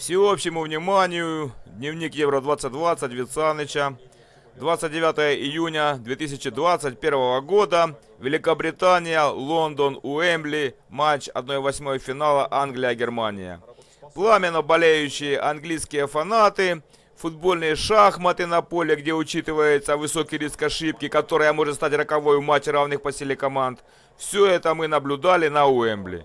Всеобщему вниманию дневник Евро-2020 Вицаныча. 29 июня 2021 года. Великобритания, Лондон, Уэмбли. Матч 1-8 финала Англия-Германия. Пламенно болеющие английские фанаты. Футбольные шахматы на поле, где учитывается высокий риск ошибки, которая может стать роковой в матче равных по силе команд. Все это мы наблюдали на Уэмбли.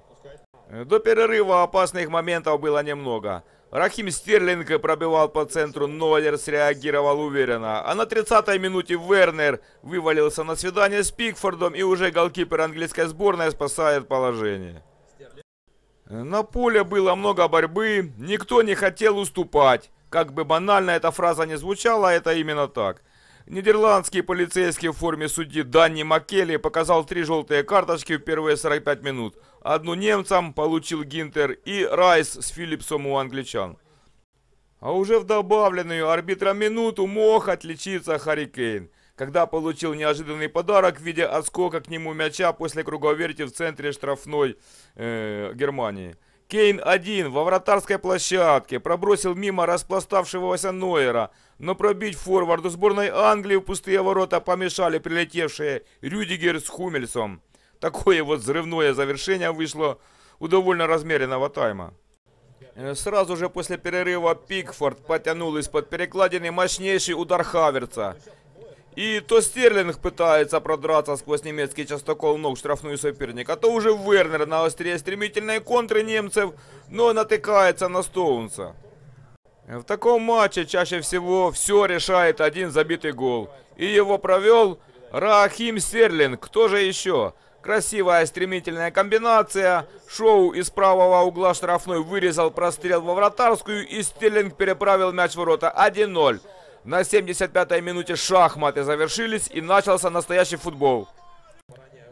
До перерыва опасных моментов было немного. Рахим Стерлинг пробивал по центру, Ноллер среагировал уверенно. А на 30-й минуте Вернер вывалился на свидание с Пикфордом и уже голкипер английской сборной спасает положение. На поле было много борьбы, никто не хотел уступать. Как бы банально эта фраза не звучала, это именно так – Нидерландский полицейский в форме судьи Данни Маккелли показал три желтые карточки в первые 45 минут. Одну немцам получил Гинтер и Райс с Филлипсом у англичан. А уже в добавленную арбитром минуту мог отличиться Харри Кейн, когда получил неожиданный подарок в виде отскока к нему мяча после круговерти в центре штрафной э, Германии кейн один во вратарской площадке пробросил мимо распластавшегося Нойера, но пробить форварду сборной Англии в пустые ворота помешали прилетевшие Рюдигер с Хумельсом. Такое вот взрывное завершение вышло у довольно размеренного тайма. Э, сразу же после перерыва Пикфорд потянул из-под перекладины мощнейший удар Хаверца. И то Стерлинг пытается продраться сквозь немецкий частокол ног в штрафную соперника, а то уже Вернер на острие стремительной контры немцев, но натыкается на Стоунса. В таком матче чаще всего все решает один забитый гол. И его провел Рахим Стерлинг, кто же еще? Красивая стремительная комбинация. Шоу из правого угла штрафной вырезал прострел во вратарскую и Стерлинг переправил мяч в ворота 1-0. На 75-й минуте шахматы завершились и начался настоящий футбол.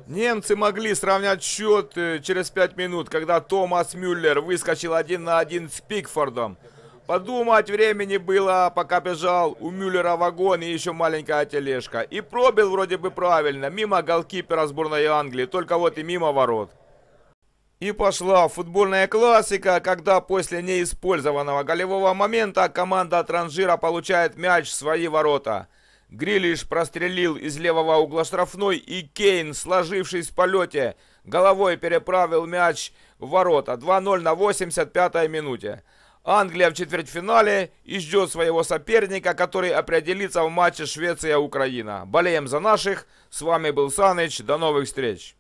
Немцы могли сравнять счет э, через 5 минут, когда Томас Мюллер выскочил один на один с Пикфордом. Подумать времени было, пока бежал у Мюллера вагон и еще маленькая тележка. И пробил вроде бы правильно, мимо голкипера сборной Англии, только вот и мимо ворот. И пошла футбольная классика, когда после неиспользованного голевого момента команда Транжира получает мяч в свои ворота. Грилиш прострелил из левого угла штрафной, и Кейн, сложившись в полете, головой переправил мяч в ворота. 2-0 на 85-й минуте. Англия в четвертьфинале и ждет своего соперника, который определится в матче Швеция-Украина. Болеем за наших. С вами был Саныч. До новых встреч.